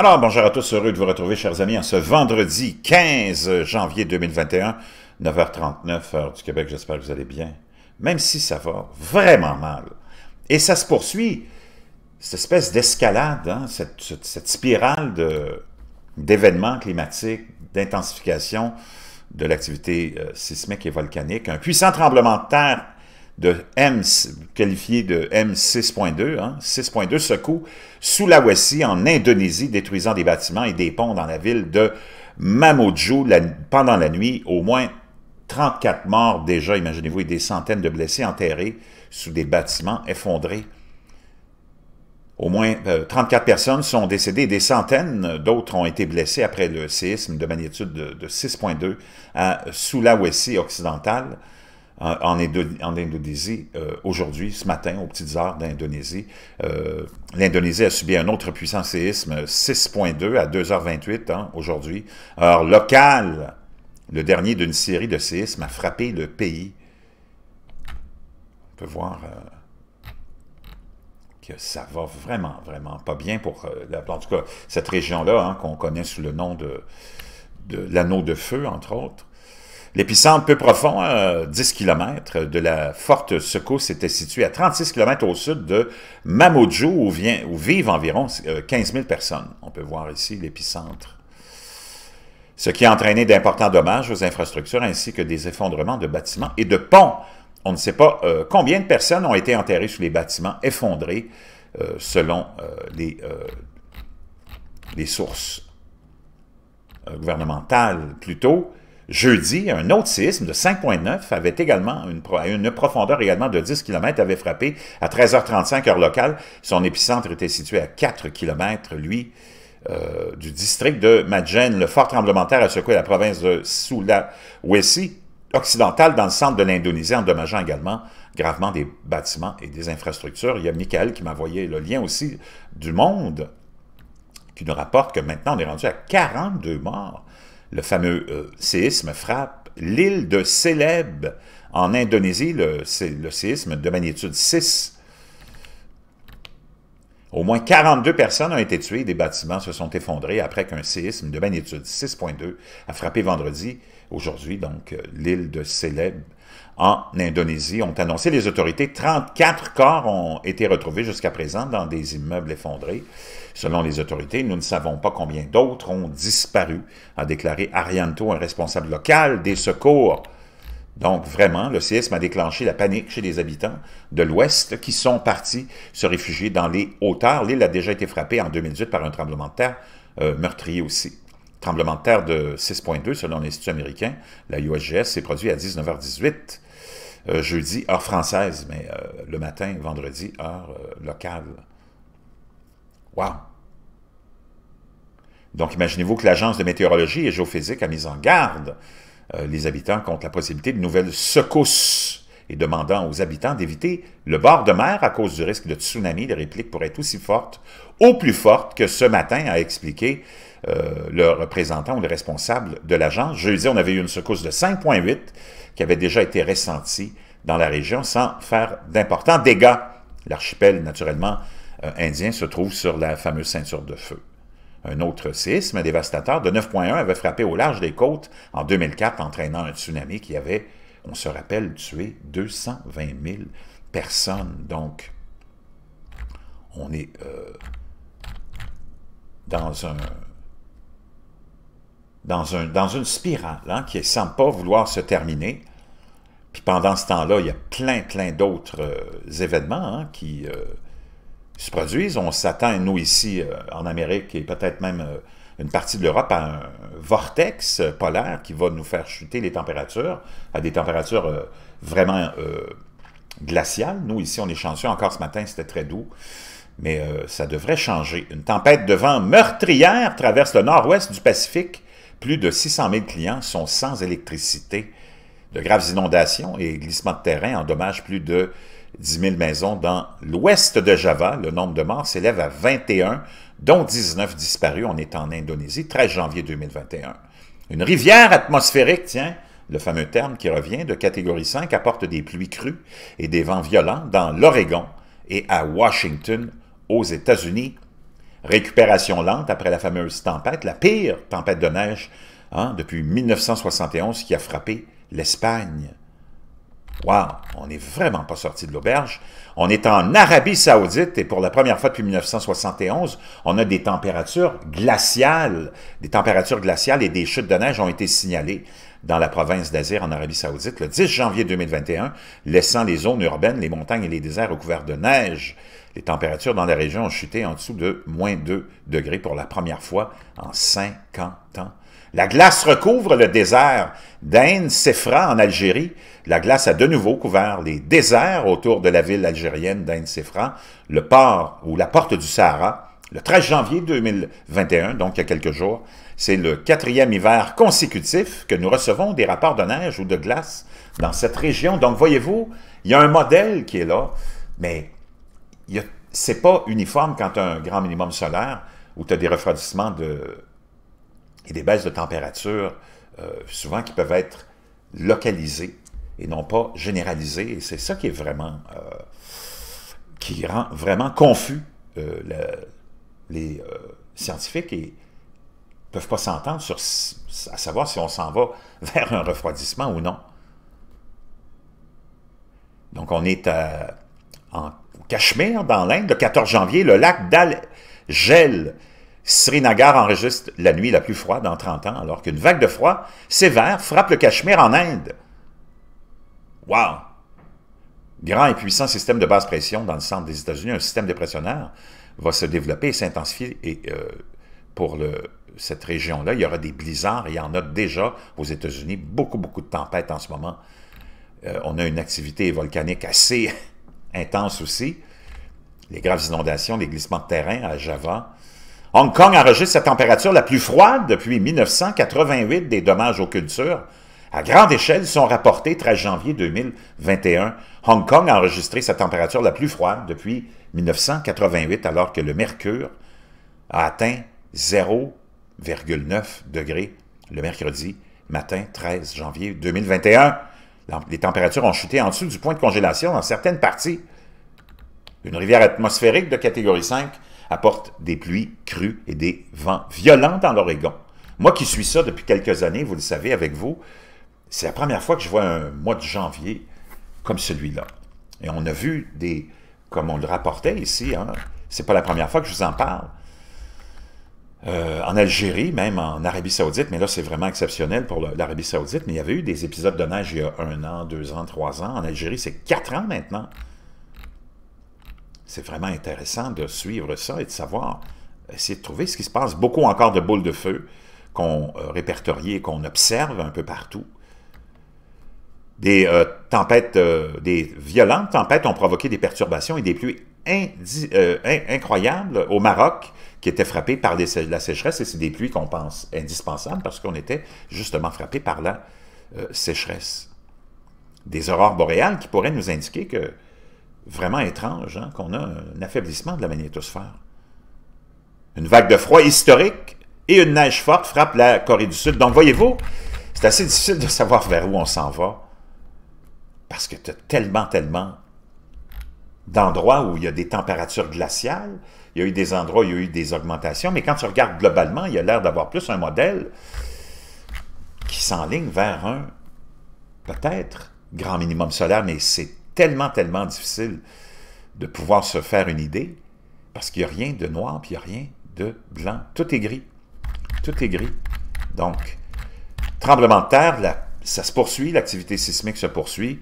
Alors, bonjour à tous, heureux de vous retrouver, chers amis, en ce vendredi 15 janvier 2021, 9h39, heure du Québec. J'espère que vous allez bien, même si ça va vraiment mal. Et ça se poursuit, cette espèce d'escalade, hein, cette, cette, spirale d'événements climatiques, d'intensification de l'activité euh, sismique et volcanique. Un puissant tremblement de terre de M, qualifié de M6.2, hein, 6.2 secoue Sulawesi en Indonésie, détruisant des bâtiments et des ponts dans la ville de Mamoju pendant la nuit. Au moins 34 morts déjà, imaginez-vous, et des centaines de blessés enterrés sous des bâtiments effondrés. Au moins 34 euh, personnes sont décédées des centaines d'autres ont été blessées après le séisme de magnitude de, de 6.2 à Sulawesi occidentale en, en, Indonésie euh, aujourd'hui, ce matin, aux petites heures d'Indonésie. Euh, L'Indonésie a subi un autre puissant séisme, 6.2 à 2h28 hein, aujourd'hui. Alors, local, le dernier d'une série de séismes a frappé le pays. On peut voir euh, que ça va vraiment, vraiment pas bien pour, en tout cas, cette région-là hein, qu'on connaît sous le nom de, de l'anneau de feu, entre autres. L'épicentre peu profond, 10 euh, km de la forte secousse, était situé à 36 km au sud de Mamoudjou, où, vivent environ 15 euh, 000 personnes. On peut voir ici l'épicentre. Ce qui a entraîné d'importants dommages aux infrastructures ainsi que des effondrements de bâtiments et de ponts. On ne sait pas euh, combien de personnes ont été enterrées sous les bâtiments effondrés selon les sources gouvernementales plutôt. Jeudi, un autre séisme de 5,9 avait également une, profondeur également de 10 km, avait frappé à 13h35 heure locale. Son épicentre était situé à 4 km, lui, euh, du district de Madjen. Le fort tremblement de terre a secoué la province de Sulawesi occidentale dans le centre de l'Indonésie, endommageant également gravement des bâtiments et des infrastructures. Il y a Michael qui m'a envoyé le lien aussi du monde qui nous rapporte que maintenant on est rendu à 42 morts le fameux euh, séisme frappe l'île de Celeb en Indonésie, le, séisme de magnitude 6. Au moins 42 personnes ont été tuées des bâtiments se sont effondrés après qu'un séisme de magnitude 6.2 a frappé vendredi, aujourd'hui donc, euh, l'île de Celeb en Indonésie, ont annoncé les autorités. 34 corps ont été retrouvés jusqu'à présent dans des immeubles effondrés. Selon les autorités, nous ne savons pas combien d'autres ont disparu, a déclaré Arianto, un responsable local des secours. Donc vraiment, le séisme a déclenché la panique chez les habitants de l'Ouest qui sont partis se réfugier dans les hauteurs. L'île a déjà été frappée en 2008 par un tremblement de terre euh, meurtrier aussi. Tremblement de terre de 6.2 selon l'Institut américain. La USGS s'est produit à 19h18 euh, jeudi, heure française, mais euh, le matin, vendredi, heure locale. Wow! Donc, imaginez-vous que l'Agence de météorologie et géophysique a mis en garde euh, les habitants contre la possibilité de nouvelles secousses et demandant aux habitants d'éviter le bord de mer à cause du risque de tsunami. Les répliques pourraient être aussi fortes ou plus fortes que ce matin, a expliqué euh, le représentant ou le responsable de l'agence. Je disais on avait eu une secousse de 5,8 qui avait déjà été ressentie dans la région sans faire d'importants dégâts. L'archipel, naturellement, euh, indien se trouve sur la fameuse ceinture de feu. Un autre séisme dévastateur de 9.1 avait frappé au large des côtes en 2004, entraînant un tsunami qui avait, on se rappelle, tué 220 000 personnes. Donc, on est euh, dans un dans, un, dans une spirale hein, qui ne semble pas vouloir se terminer. Puis pendant ce temps-là, il y a plein, plein d'autres euh, événements hein, qui, se produisent. On s'attend, nous, ici, euh, en Amérique et peut-être même euh, une partie de l'Europe, à un vortex polaire qui va nous faire chuter les températures à des températures euh, vraiment glaciales. Nous, ici, on est chanceux. Encore ce matin, c'était très doux mais ça devrait changer. Une tempête de vent meurtrière traverse le nord-ouest du Pacifique. Plus de 600 000 clients sont sans électricité. De graves inondations et glissements de terrain endommagent plus de 10 000 maisons dans l'ouest de Java. Le nombre de morts s'élève à 21, dont 19 disparus. On est en Indonésie, 13 janvier 2021. Une rivière atmosphérique, tiens, le fameux terme qui revient de catégorie 5, apporte des pluies crues et des vents violents dans l'Oregon et à Washington, aux États-Unis. Récupération lente après la fameuse tempête, la pire tempête de neige hein, depuis 1971 qui a frappé l'Espagne. Wow, on n'est vraiment pas sorti de l'auberge. On est en Arabie Saoudite et pour la première fois depuis 1971, on a des températures glaciales. Des températures glaciales et des chutes de neige ont été signalées dans la province d'Azir en Arabie Saoudite le 10 janvier 2021, laissant les zones urbaines, les montagnes et les déserts recouverts de neige. Les températures dans la région ont chuté en dessous de moins 2 degrés pour la première fois en 50 ans. La glace recouvre le désert d'Ain Sefra en Algérie. La glace a de nouveau couvert les déserts autour de la ville algérienne d'Ain Sefra, le port ou la porte du Sahara. Le 13 janvier 2021, donc il y a quelques jours, c'est le quatrième hiver consécutif que nous recevons des rapports de neige ou de glace dans cette région. Donc voyez-vous, il y a un modèle qui est là, mais ce n'est pas uniforme quand tu as un grand minimum solaire ou tu as des refroidissements de et des baisses de température, euh, souvent qui peuvent être localisées et non pas généralisées. Et c'est ça qui est vraiment, euh, qui rend vraiment confus euh, les scientifiques et ne peuvent pas s'entendre sur à savoir si on s'en va vers un refroidissement ou non. Donc on est en Cachemire, dans l'Inde, le 14 janvier, le lac Dal gèle Srinagar enregistre la nuit la plus froide en 30 ans, alors qu'une vague de froid sévère frappe le Cachemire en Inde. Wow! Grand et puissant système de basse pression dans le centre des États-Unis, un système dépressionnaire va se développer et s'intensifier et, euh, pour cette région-là. Il y aura des blizzards, il y en a déjà aux États-Unis, beaucoup, beaucoup de tempêtes en ce moment. Euh, on a une activité volcanique assez intense aussi. Les graves inondations, les glissements de terrain à Java, Hong Kong enregistre sa température la plus froide depuis 1988 des dommages aux cultures. À grande échelle, sont rapportés 13 janvier 2021. Hong Kong a enregistré sa température la plus froide depuis 1988, alors que le mercure a atteint 0,9 degrés le mercredi matin 13 janvier 2021. Les températures ont chuté en dessous du point de congélation dans certaines parties. Une rivière atmosphérique de catégorie 5 apporte des pluies crues et des vents violents dans l'Oregon. Moi qui suis ça depuis quelques années, vous le savez avec vous, c'est la première fois que je vois un mois de janvier comme celui-là. Et on a vu des, comme on le rapportait ici, hein, c'est pas la première fois que je vous en parle, euh, en Algérie, même en Arabie Saoudite, mais là c'est vraiment exceptionnel pour l'Arabie Saoudite, mais il y avait eu des épisodes de neige il y a un an, deux ans, trois ans. En Algérie, c'est quatre ans maintenant c'est vraiment intéressant de suivre ça et de savoir, essayer de trouver ce qui se passe. Beaucoup encore de boules de feu qu'on euh, répertorie et qu'on observe un peu partout. Des euh, tempêtes, euh, des violentes tempêtes ont provoqué des perturbations et des pluies incroyables au Maroc, qui était frappé par la sécheresse. Et c'est des pluies qu'on pense indispensables parce qu'on était justement frappé par la sécheresse. Des aurores boréales qui pourraient nous indiquer que vraiment étrange hein, qu'on a un affaiblissement de la magnétosphère. Une vague de froid historique et une neige forte frappe la Corée du Sud. Donc, voyez-vous, c'est assez difficile de savoir vers où on s'en va parce que tu as tellement, tellement d'endroits où il y a des températures glaciales, il y a eu des endroits où il y a eu des augmentations, mais quand tu regardes globalement, il y a l'air d'avoir plus un modèle qui s'enligne vers un, peut-être, grand minimum solaire, mais c'est tellement, tellement difficile de pouvoir se faire une idée, parce qu'il n'y a rien de noir, puis il n'y a rien de blanc. Tout est gris. Tout est gris. Donc, tremblement de terre, ça se poursuit, l'activité sismique se poursuit.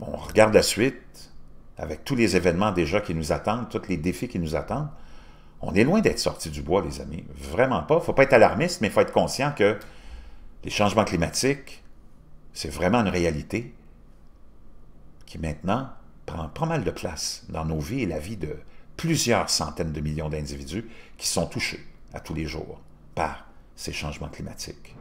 On regarde la suite, avec tous les événements déjà qui nous attendent, tous les défis qui nous attendent. On est loin d'être sorti du bois, les amis. Vraiment pas. Il ne faut pas être alarmiste, mais il faut être conscient que les changements climatiques, c'est vraiment une réalité qui maintenant prend pas mal de place dans nos vies et la vie de plusieurs centaines de millions d'individus qui sont touchés à tous les jours par ces changements climatiques.